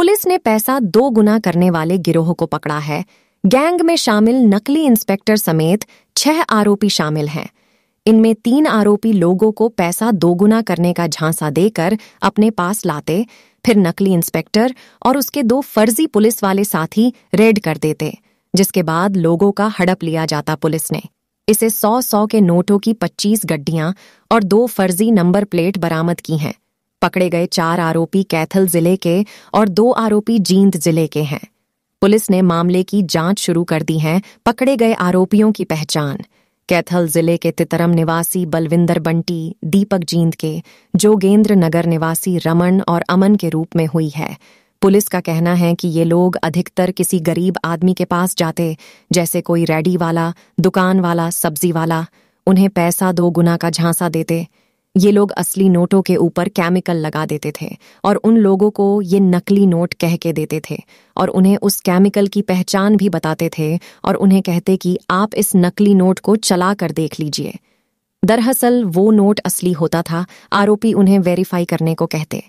police ने पैसा दो गुना करने वाले गिरोह को पकड़ा है गैंग में शामिल नकली इंस्पेक्टर समेत छह आरोपी शामिल हैं इनमें तीन आरोपी लोगों को पैसा दोगुना करने का झांसा देकर अपने पास लाते फिर नकली इंस्पेक्टर और उसके दो फर्जी पुलिस वाले साथी रेड कर देते जिसके बाद लोगों का हड़प लिया जाता पुलिस ने इसे सौ सौ के नोटों की पच्चीस गड्डियां और दो फर्जी नंबर प्लेट बरामद की हैं पकड़े गए चार आरोपी कैथल जिले के और दो आरोपी जींद जिले के हैं पुलिस ने मामले की जांच शुरू कर दी है पकड़े गए आरोपियों की पहचान कैथल जिले के तितरम निवासी बलविंदर बंटी दीपक जींद के जोगेंद्र नगर निवासी रमन और अमन के रूप में हुई है पुलिस का कहना है कि ये लोग अधिकतर किसी गरीब आदमी के पास जाते जैसे कोई रेडी वाला दुकान वाला सब्जी वाला उन्हें पैसा दो गुना का झांसा देते ये लोग असली नोटों के ऊपर केमिकल लगा देते थे और उन लोगों को ये नकली नोट कह के देते थे और उन्हें उस केमिकल की पहचान भी बताते थे और उन्हें कहते कि आप इस नकली नोट को चला कर देख लीजिए दरअसल वो नोट असली होता था आरोपी उन्हें वेरीफाई करने को कहते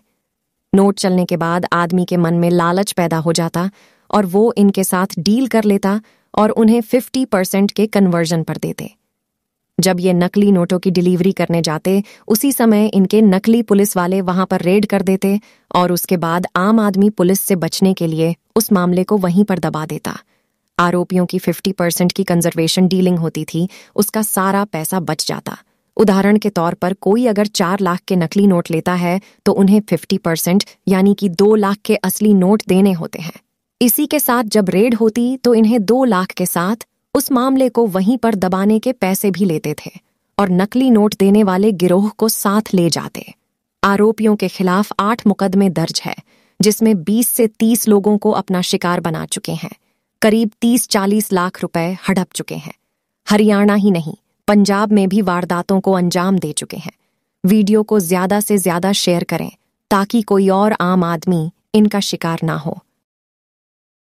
नोट चलने के बाद आदमी के मन में लालच पैदा हो जाता और वो इनके साथ डील कर लेता और उन्हें फिफ्टी परसेंट के कन्वर्जन पर देते जब ये नकली नोटों की डिलीवरी करने जाते उसी समय इनके नकली पुलिस वाले वहां पर रेड कर देते और उसके बाद आम आदमी पुलिस से बचने के लिए उस मामले को वहीं पर दबा देता आरोपियों की 50 परसेंट की कंजर्वेशन डीलिंग होती थी उसका सारा पैसा बच जाता उदाहरण के तौर पर कोई अगर चार लाख के नकली नोट लेता है तो उन्हें फिफ्टी परसेंट यानी कि दो लाख के असली नोट देने होते हैं इसी के साथ जब रेड होती तो इन्हें दो लाख के साथ उस मामले को वहीं पर दबाने के पैसे भी लेते थे और नकली नोट देने वाले गिरोह को साथ ले जाते आरोपियों के खिलाफ आठ मुकदमे दर्ज है जिसमें 20 से 30 लोगों को अपना शिकार बना चुके हैं करीब 30-40 लाख रुपए हड़प चुके हैं हरियाणा ही नहीं पंजाब में भी वारदातों को अंजाम दे चुके हैं वीडियो को ज्यादा से ज्यादा शेयर करें ताकि कोई और आम आदमी इनका शिकार ना हो